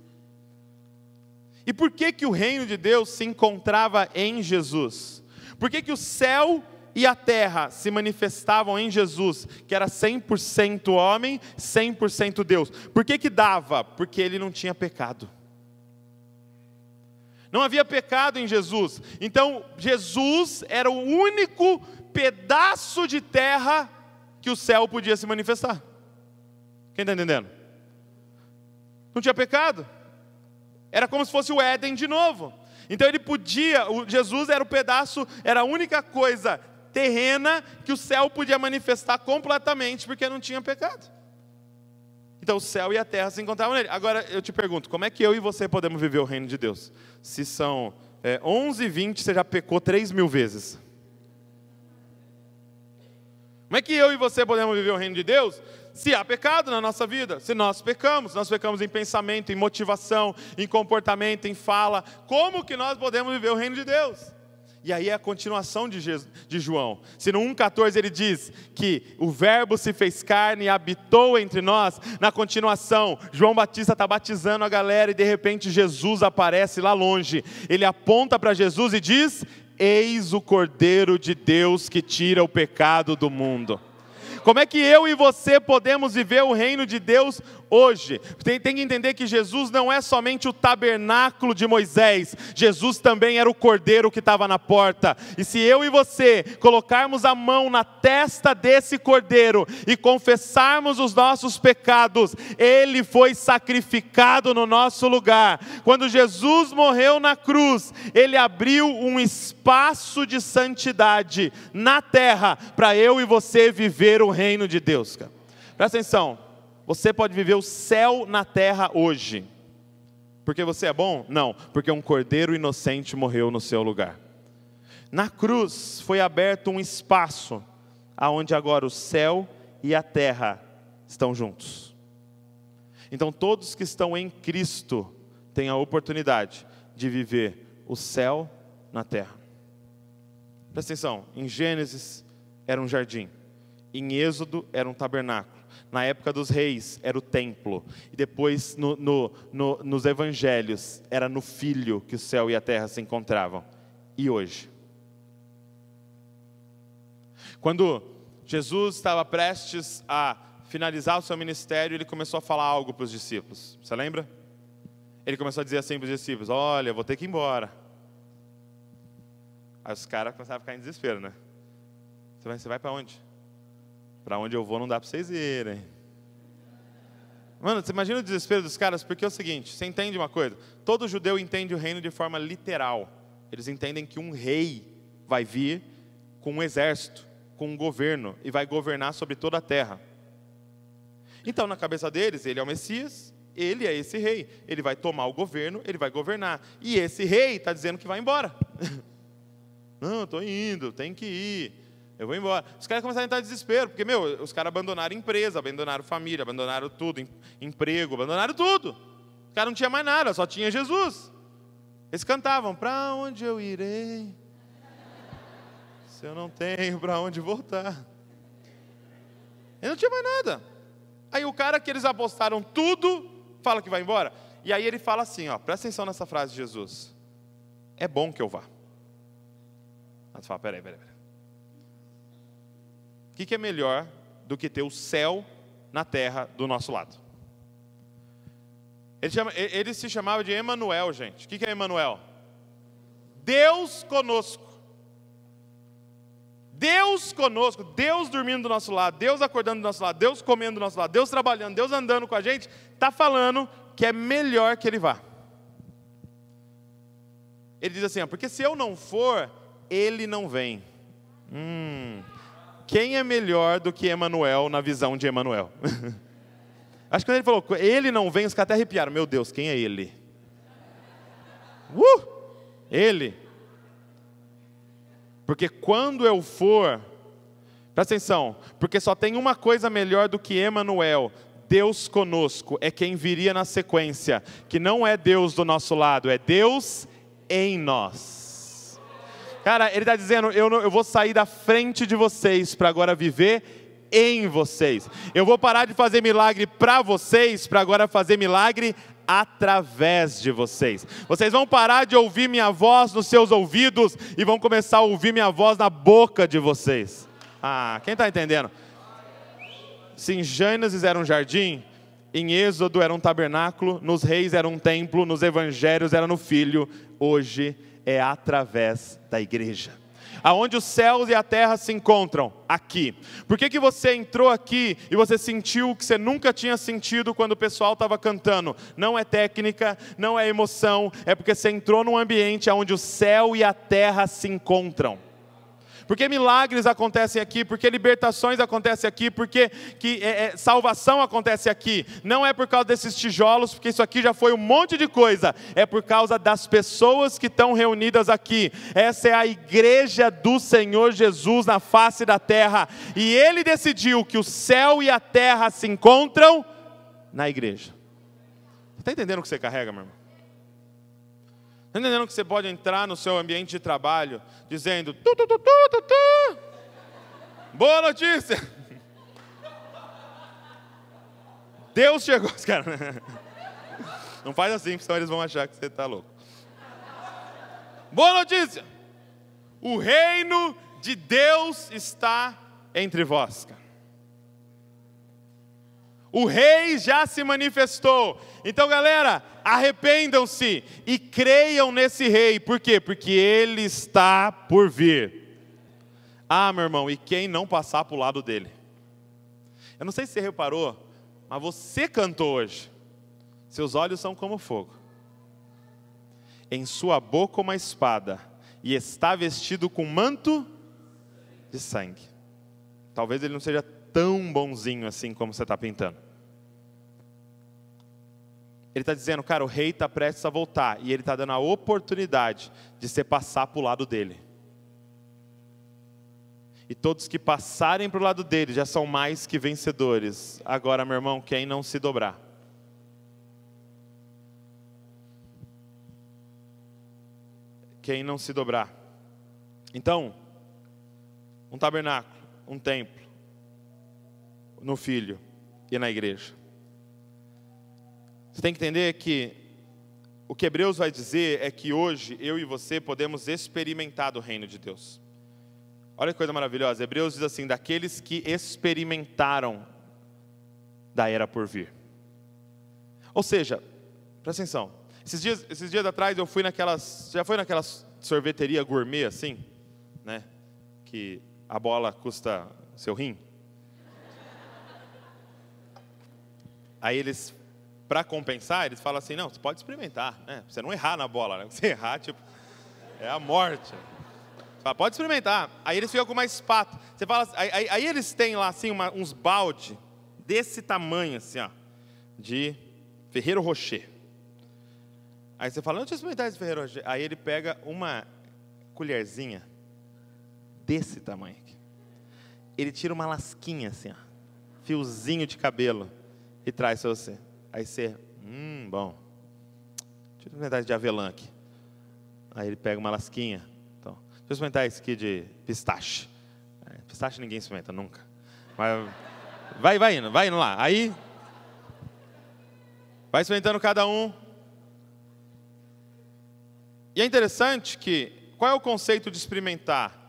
E por que que o reino de Deus se encontrava em Jesus? Por que que o céu e a terra se manifestavam em Jesus, que era 100% homem, 100% Deus? Por que que dava? Porque ele não tinha pecado. Não havia pecado em Jesus. Então, Jesus era o único pedaço de terra que o céu podia se manifestar. Quem está entendendo? Não tinha pecado. Era como se fosse o Éden de novo. Então ele podia, Jesus era o pedaço, era a única coisa terrena que o céu podia manifestar completamente, porque não tinha pecado. Então o céu e a terra se encontravam nele. Agora eu te pergunto, como é que eu e você podemos viver o reino de Deus? Se são é, 11 e 20, você já pecou 3 mil vezes. Como é que eu e você podemos viver o reino de Deus? Se há pecado na nossa vida, se nós pecamos, nós pecamos em pensamento, em motivação, em comportamento, em fala, como que nós podemos viver o reino de Deus? E aí é a continuação de, Jesus, de João. Se no 1,14 ele diz que o Verbo se fez carne e habitou entre nós, na continuação, João Batista está batizando a galera e de repente Jesus aparece lá longe. Ele aponta para Jesus e diz: Eis o Cordeiro de Deus que tira o pecado do mundo. Como é que eu e você podemos viver o reino de Deus hoje. Tem, tem que entender que Jesus não é somente o tabernáculo de Moisés, Jesus também era o cordeiro que estava na porta. E se eu e você colocarmos a mão na testa desse cordeiro e confessarmos os nossos pecados, ele foi sacrificado no nosso lugar. Quando Jesus morreu na cruz, ele abriu um espaço de santidade na terra para eu e você viver o reino de Deus. Presta atenção. Você pode viver o céu na terra hoje. Porque você é bom? Não, porque um cordeiro inocente morreu no seu lugar. Na cruz foi aberto um espaço aonde agora o céu e a terra estão juntos. Então todos que estão em Cristo têm a oportunidade de viver o céu na terra. Presta atenção, em Gênesis era um jardim, em Êxodo era um tabernáculo na época dos reis era o templo, e depois no, no, no, nos evangelhos era no Filho que o céu e a terra se encontravam. E hoje? Quando Jesus estava prestes a finalizar o seu ministério, ele começou a falar algo para os discípulos. Você lembra? Ele começou a dizer assim para os discípulos: Olha, vou ter que ir embora. Aí os caras começaram a ficar em desespero, né? Você vai, você vai para onde? Para onde eu vou não dá para vocês irem. Mano, você imagina o desespero dos caras, porque é o seguinte: você entende uma coisa? Todo judeu entende o reino de forma literal. Eles entendem que um rei vai vir com um exército, com um governo, e vai governar sobre toda a terra. Então, na cabeça deles, ele é o Messias, ele é esse rei. Ele vai tomar o governo, ele vai governar. E esse rei está dizendo que vai embora. *laughs* Não, estou indo, tem que ir. Eu vou embora. Os caras começaram a entrar em desespero, porque, meu, os caras abandonaram empresa, abandonaram família, abandonaram tudo, em, emprego, abandonaram tudo. O cara não tinha mais nada, só tinha Jesus. Eles cantavam: Para onde eu irei? Se eu não tenho para onde voltar. Ele não tinha mais nada. Aí o cara que eles apostaram tudo, fala que vai embora. E aí ele fala assim: ó, presta atenção nessa frase de Jesus. É bom que eu vá. Mas fala: peraí, peraí, peraí. O que, que é melhor do que ter o céu na terra do nosso lado? Ele, chama, ele se chamava de Emanuel, gente. O que, que é Emanuel? Deus conosco. Deus conosco, Deus dormindo do nosso lado, Deus acordando do nosso lado, Deus comendo do nosso lado, Deus trabalhando, Deus andando com a gente, está falando que é melhor que Ele vá. Ele diz assim: ó, porque se eu não for, Ele não vem. Hum quem é melhor do que Emanuel na visão de Emanuel? *laughs* Acho que quando ele falou, ele não vem, os caras até arrepiaram. Meu Deus, quem é ele? *laughs* Uh! Ele. Porque quando eu for, presta atenção, porque só tem uma coisa melhor do que Emanuel, Deus conosco, é quem viria na sequência, que não é Deus do nosso lado, é Deus em nós. Cara, ele está dizendo: eu, não, eu vou sair da frente de vocês para agora viver em vocês. Eu vou parar de fazer milagre para vocês para agora fazer milagre através de vocês. Vocês vão parar de ouvir minha voz nos seus ouvidos e vão começar a ouvir minha voz na boca de vocês. Ah, quem está entendendo? Se em Gênesis era um jardim, em Êxodo era um tabernáculo, nos reis era um templo, nos evangelhos era no filho, hoje é é através da igreja. Aonde os céus e a terra se encontram? Aqui. Por que, que você entrou aqui e você sentiu o que você nunca tinha sentido quando o pessoal estava cantando? Não é técnica, não é emoção, é porque você entrou num ambiente onde o céu e a terra se encontram porque milagres acontecem aqui, porque libertações acontecem aqui, porque que, é, é, salvação acontece aqui. Não é por causa desses tijolos, porque isso aqui já foi um monte de coisa, é por causa das pessoas que estão reunidas aqui. Essa é a igreja do Senhor Jesus na face da terra, e ele decidiu que o céu e a terra se encontram na igreja. Está entendendo o que você carrega, meu irmão? Está entendendo que você pode entrar no seu ambiente de trabalho dizendo tu, tu, tu, tu, tu, boa notícia. Deus chegou, cara. *laughs* Não faz assim, senão eles vão achar que você está louco. Boa notícia. O reino de Deus está entre vós, cara. O rei já se manifestou. Então, galera, arrependam-se e creiam nesse rei. Por quê? Porque ele está por vir. Ah, meu irmão, e quem não passar para o lado dele? Eu não sei se você reparou, mas você cantou hoje. Seus olhos são como fogo, em sua boca uma espada, e está vestido com manto de sangue. Talvez ele não seja tão bonzinho assim como você está pintando. Ele está dizendo, cara, o rei está prestes a voltar e ele está dando a oportunidade de você passar para o lado dele. E todos que passarem para o lado dele já são mais que vencedores. Agora, meu irmão, quem não se dobrar? Quem não se dobrar? Então, um tabernáculo, um templo no filho e na igreja. Você tem que entender que o que Hebreus vai dizer é que hoje eu e você podemos experimentar do reino de Deus. Olha que coisa maravilhosa. Hebreus diz assim: daqueles que experimentaram da era por vir. Ou seja, presta atenção. Esses dias, esses dias atrás eu fui naquelas. Já foi naquela sorveteria gourmet assim? Né? Que a bola custa seu rim? Aí eles, para compensar, eles falam assim: não, você pode experimentar, né? você não errar na bola, né? *laughs* Você errar, tipo, é a morte. Você fala, pode experimentar. Aí eles ficam com uma espátula. Você fala, aí, aí eles têm lá assim uma, uns balde desse tamanho, assim, ó, de Ferreiro Rocher. Aí você fala, não, deixa eu experimentar esse Ferreiro Rocher. Aí ele pega uma colherzinha desse tamanho aqui. Ele tira uma lasquinha assim, ó, fiozinho de cabelo e traz para você. Aí você, hum, bom. Deixa eu experimentar esse de avelã aqui. Aí ele pega uma lasquinha. Então, deixa eu experimentar esse aqui de pistache. É, pistache ninguém experimenta nunca. Mas vai, vai indo, vai indo lá. Aí vai experimentando cada um. E é interessante que qual é o conceito de experimentar?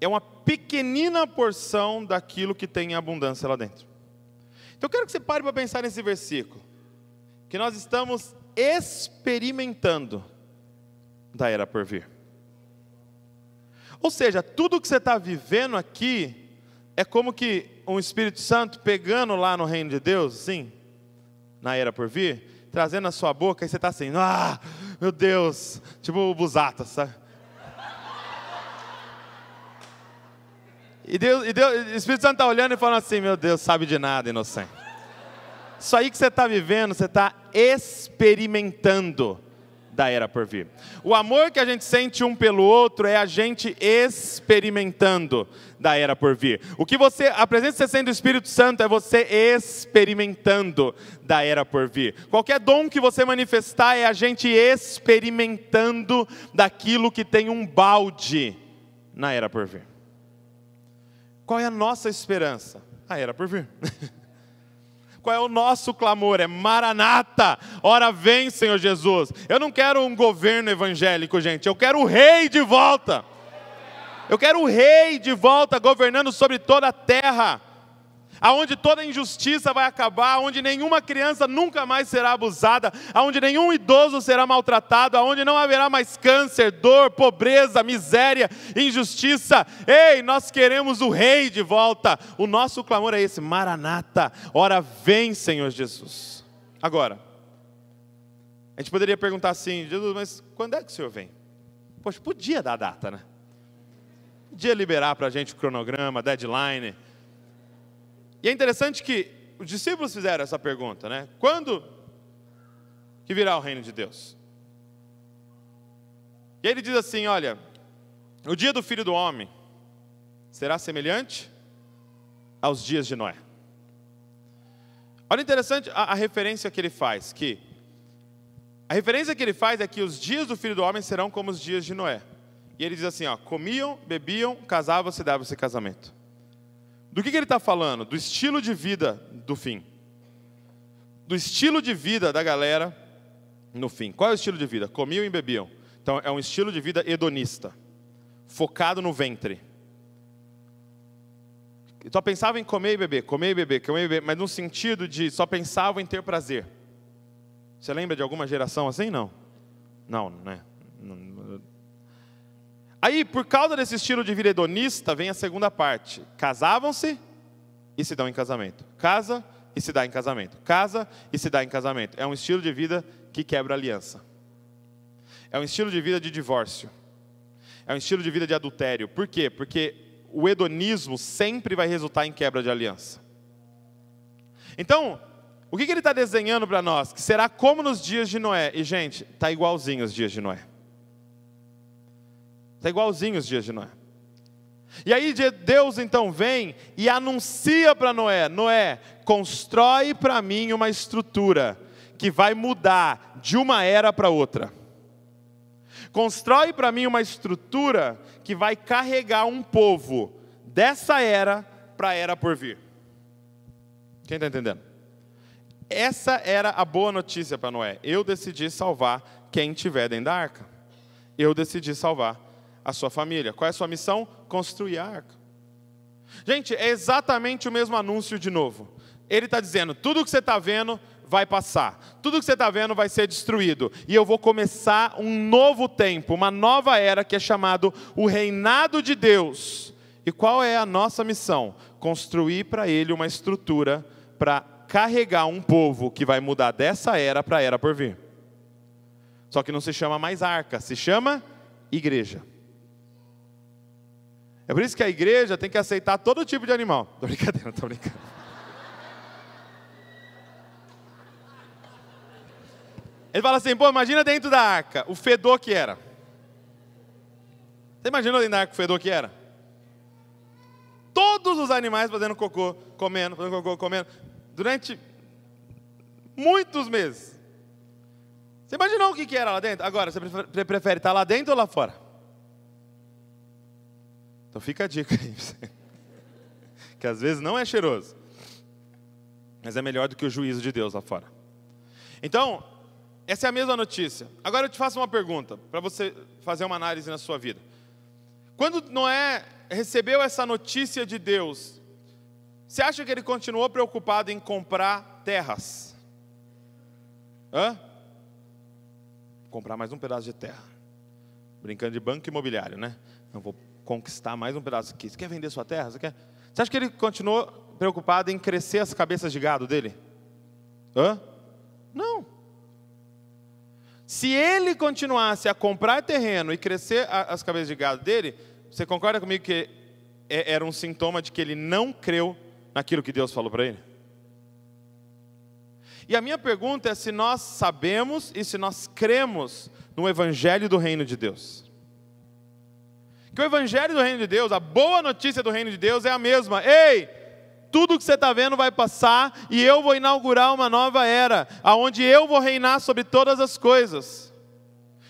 É uma pequenina porção daquilo que tem em abundância lá dentro. Então eu quero que você pare para pensar nesse versículo. Que nós estamos experimentando da era por vir. Ou seja, tudo que você está vivendo aqui é como que um Espírito Santo pegando lá no reino de Deus, sim, na era por vir, trazendo na sua boca e você está assim, ah, meu Deus, tipo o Busatas, sabe? E, Deus, e Deus, o Espírito Santo está olhando e falando assim: Meu Deus, sabe de nada, inocente. Isso aí que você está vivendo, você está experimentando da era por vir. O amor que a gente sente um pelo outro é a gente experimentando da era por vir. O que você, a presença que você sente do Espírito Santo é você experimentando da era por vir. Qualquer dom que você manifestar é a gente experimentando daquilo que tem um balde na era por vir. Qual é a nossa esperança? Ah, era por vir. *laughs* Qual é o nosso clamor? É Maranata, ora vem, Senhor Jesus. Eu não quero um governo evangélico, gente, eu quero o rei de volta. Eu quero o rei de volta governando sobre toda a terra aonde toda injustiça vai acabar, aonde nenhuma criança nunca mais será abusada, aonde nenhum idoso será maltratado, aonde não haverá mais câncer, dor, pobreza, miséria, injustiça. Ei, nós queremos o rei de volta. O nosso clamor é esse: Maranata, ora vem, Senhor Jesus. Agora, a gente poderia perguntar assim, Jesus, mas quando é que o Senhor vem? Poxa, podia dar data, né? Podia liberar para a gente o cronograma, deadline, e é interessante que os discípulos fizeram essa pergunta, né? Quando que virá o reino de Deus? E ele diz assim: Olha, o dia do filho do homem será semelhante aos dias de Noé. Olha interessante a, a referência que ele faz, que a referência que ele faz é que os dias do filho do homem serão como os dias de Noé. E ele diz assim: ó, comiam, bebiam, casavam-se, davam-se casamento. Do que, que ele está falando? Do estilo de vida do fim. Do estilo de vida da galera no fim. Qual é o estilo de vida? Comiam e bebiam. Então, é um estilo de vida hedonista, focado no ventre. Eu só pensava em comer e beber, comer e beber, comer e beber, mas no sentido de só pensava em ter prazer. Você lembra de alguma geração assim? Não. Não, né? Aí, por causa desse estilo de vida hedonista, vem a segunda parte. Casavam-se e se dão em casamento. Casa e se dá em casamento. Casa e se dá em casamento. É um estilo de vida que quebra aliança. É um estilo de vida de divórcio. É um estilo de vida de adultério. Por quê? Porque o hedonismo sempre vai resultar em quebra de aliança. Então, o que, que ele está desenhando para nós? Que será como nos dias de Noé. E, gente, está igualzinho os dias de Noé. Está igualzinho os dias de Noé. E aí Deus então vem e anuncia para Noé: Noé, constrói para mim uma estrutura que vai mudar de uma era para outra. Constrói para mim uma estrutura que vai carregar um povo dessa era para a era por vir. Quem está entendendo? Essa era a boa notícia para Noé. Eu decidi salvar quem tiver dentro da arca. Eu decidi salvar a sua família. Qual é a sua missão? Construir a arca. Gente, é exatamente o mesmo anúncio de novo. Ele está dizendo: tudo que você está vendo vai passar, tudo que você está vendo vai ser destruído, e eu vou começar um novo tempo, uma nova era que é chamado o reinado de Deus. E qual é a nossa missão? Construir para ele uma estrutura para carregar um povo que vai mudar dessa era para a era por vir. Só que não se chama mais arca, se chama igreja. É por isso que a igreja tem que aceitar todo tipo de animal. Tô brincadeira, tô brincando. Ele fala assim, pô, imagina dentro da arca, o fedor que era. Você imaginou dentro da arca o fedor que era? Todos os animais fazendo cocô, comendo, fazendo cocô, comendo. Durante muitos meses. Você imaginou o que era lá dentro? Agora, você prefere estar lá dentro ou lá fora? Então fica a dica aí. *laughs* Que às vezes não é cheiroso. Mas é melhor do que o juízo de Deus lá fora. Então, essa é a mesma notícia. Agora eu te faço uma pergunta, para você fazer uma análise na sua vida. Quando Noé recebeu essa notícia de Deus, você acha que ele continuou preocupado em comprar terras? Hã? Comprar mais um pedaço de terra. Brincando de banco imobiliário, né? Não vou conquistar mais um pedaço aqui. Você quer vender sua terra? Você, quer... Você acha que ele continuou preocupado em crescer as cabeças de gado dele? Hã? Não. Se ele continuasse a comprar terreno e crescer as cabeças de gado dele, você concorda comigo que é, era um sintoma de que ele não creu naquilo que Deus falou para ele? E a minha pergunta é se nós sabemos e se nós cremos no Evangelho do Reino de Deus. Que o evangelho do reino de Deus, a boa notícia do reino de Deus é a mesma. Ei, tudo que você está vendo vai passar e eu vou inaugurar uma nova era, aonde eu vou reinar sobre todas as coisas.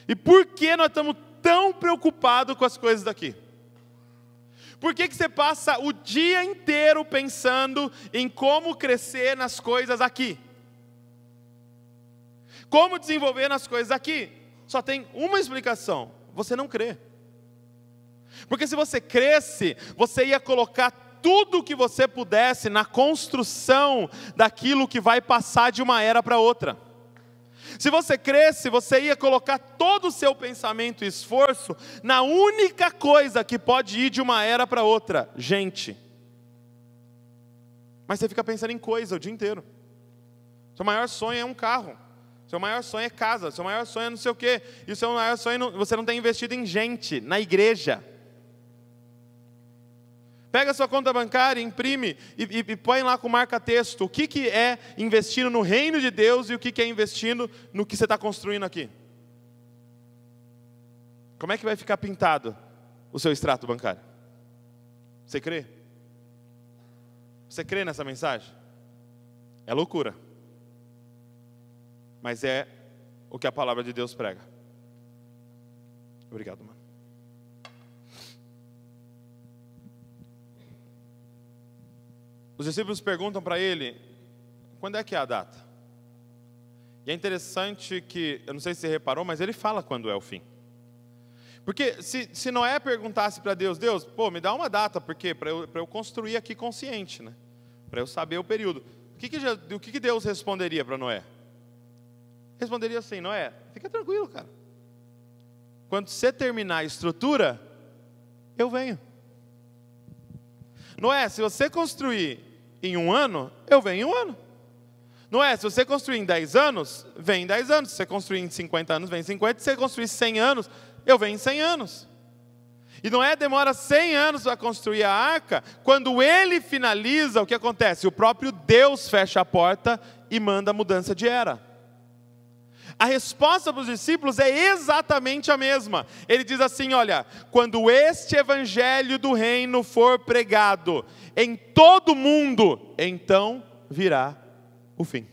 E por que nós estamos tão preocupados com as coisas daqui? Por que, que você passa o dia inteiro pensando em como crescer nas coisas aqui? Como desenvolver nas coisas aqui? Só tem uma explicação: você não crê. Porque se você cresce, você ia colocar tudo o que você pudesse na construção daquilo que vai passar de uma era para outra. Se você cresce, você ia colocar todo o seu pensamento e esforço na única coisa que pode ir de uma era para outra: gente. Mas você fica pensando em coisa o dia inteiro. Seu maior sonho é um carro. Seu maior sonho é casa. Seu maior sonho é não sei o quê. E seu maior sonho, é não... você não tem investido em gente, na igreja. Pega sua conta bancária, imprime e, e, e põe lá com marca-texto o que, que é investindo no reino de Deus e o que, que é investindo no que você está construindo aqui. Como é que vai ficar pintado o seu extrato bancário? Você crê? Você crê nessa mensagem? É loucura. Mas é o que a palavra de Deus prega. Obrigado, mano. Os discípulos perguntam para ele: quando é que é a data? E é interessante que, eu não sei se você reparou, mas ele fala quando é o fim. Porque se, se Noé perguntasse para Deus, Deus, pô, me dá uma data, porque para eu, eu construir aqui consciente, né? Para eu saber o período. O que, que, o que, que Deus responderia para Noé? Responderia assim, Noé, fica tranquilo, cara. Quando você terminar a estrutura, eu venho. Noé, se você construir em um ano, eu venho em um ano. Não é? Se você construir em 10 anos, vem em 10 anos. Se você construir em 50 anos, vem em 50. Se você construir em 100 anos, eu venho em 100 anos. E não é demora 100 anos para construir a arca. Quando ele finaliza, o que acontece? O próprio Deus fecha a porta e manda a mudança de era. A resposta dos discípulos é exatamente a mesma. Ele diz assim: Olha, quando este evangelho do reino for pregado em todo o mundo, então virá o fim.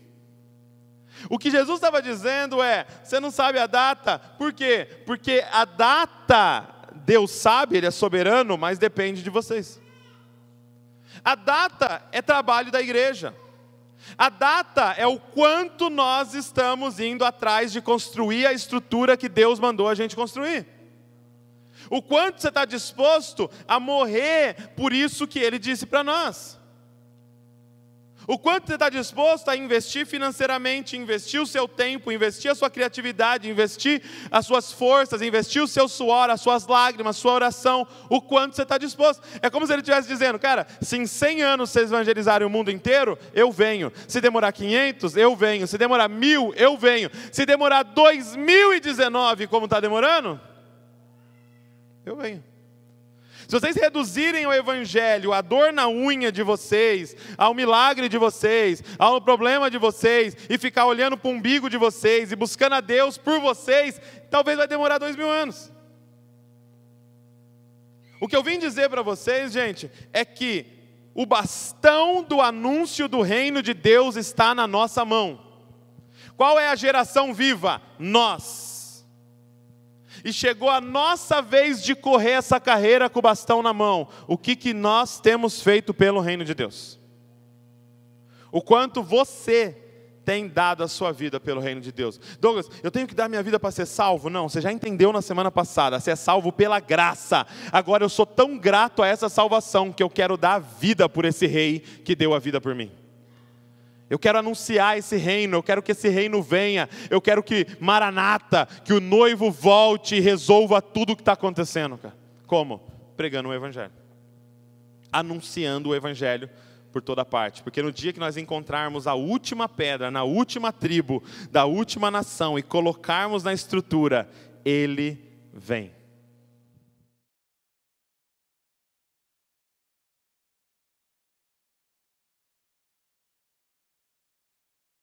O que Jesus estava dizendo é: você não sabe a data, por quê? Porque a data, Deus sabe, Ele é soberano, mas depende de vocês. A data é trabalho da igreja. A data é o quanto nós estamos indo atrás de construir a estrutura que Deus mandou a gente construir. O quanto você está disposto a morrer por isso que Ele disse para nós. O quanto você está disposto a investir financeiramente, investir o seu tempo, investir a sua criatividade, investir as suas forças, investir o seu suor, as suas lágrimas, a sua oração, o quanto você está disposto. É como se ele estivesse dizendo, cara, se em 100 anos vocês evangelizarem o mundo inteiro, eu venho. Se demorar 500, eu venho. Se demorar mil, eu venho. Se demorar 2019, como está demorando, eu venho. Se vocês reduzirem o evangelho à dor na unha de vocês, ao milagre de vocês, ao problema de vocês, e ficar olhando para o umbigo de vocês e buscando a Deus por vocês, talvez vai demorar dois mil anos. O que eu vim dizer para vocês, gente, é que o bastão do anúncio do reino de Deus está na nossa mão. Qual é a geração viva? Nós e chegou a nossa vez de correr essa carreira com o bastão na mão, o que, que nós temos feito pelo reino de Deus? O quanto você tem dado a sua vida pelo reino de Deus. Douglas, eu tenho que dar minha vida para ser salvo? Não, você já entendeu na semana passada, você é salvo pela graça. Agora eu sou tão grato a essa salvação que eu quero dar a vida por esse rei que deu a vida por mim. Eu quero anunciar esse reino, eu quero que esse reino venha, eu quero que Maranata, que o noivo volte e resolva tudo o que está acontecendo, cara. Como? Pregando o Evangelho, anunciando o Evangelho por toda parte, porque no dia que nós encontrarmos a última pedra, na última tribo, da última nação e colocarmos na estrutura, ele vem.